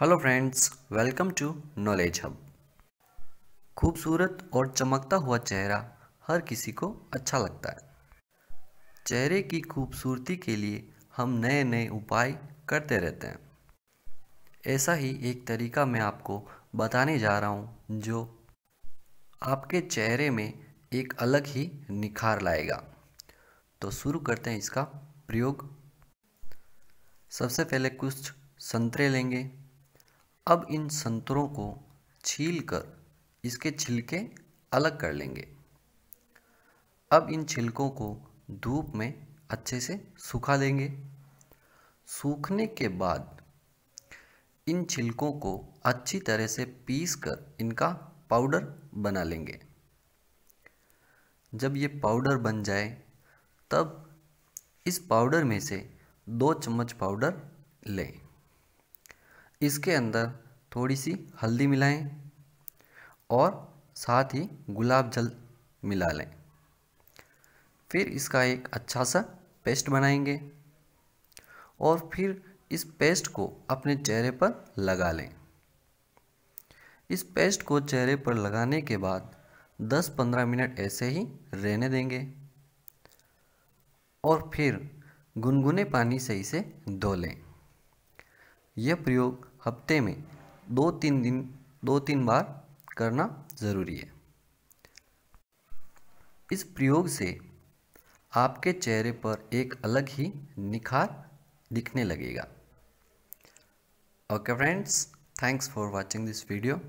hello friends welcome to Knowledge Hub खूबसूरत और चमकता हुआ चेहरा हर किसी को अच्छा लगता है चेहरे की खूबसूरती के लिए हम नए नए उपाय करते रहते हैं ऐसा ही एक तरीका मैं आपको बताने जा रहा हूँ जो आपके चेहरे में एक अलग ही निखार लाएगा तो शुरू करते हैं इसका प्रयोग सबसे पहले कुछ संतरे लेंगे अब इन संतरों को छील कर इसके छिलके अलग कर लेंगे अब इन छिलकों को धूप में अच्छे से सुखा देंगे सूखने के बाद इन छिलकों को अच्छी तरह से पीस कर इनका पाउडर बना लेंगे जब ये पाउडर बन जाए तब इस पाउडर में से दो चम्मच पाउडर लें इसके अंदर थोड़ी सी हल्दी मिलाएं और साथ ही गुलाब जल मिला लें फिर इसका एक अच्छा सा पेस्ट बनाएंगे और फिर इस पेस्ट को अपने चेहरे पर लगा लें इस पेस्ट को चेहरे पर लगाने के बाद 10-15 मिनट ऐसे ही रहने देंगे और फिर गुनगुने पानी से इसे धो लें यह प्रयोग हफ्ते में दो तीन दिन दो तीन बार करना ज़रूरी है इस प्रयोग से आपके चेहरे पर एक अलग ही निखार दिखने लगेगा okay friends thanks for watching this video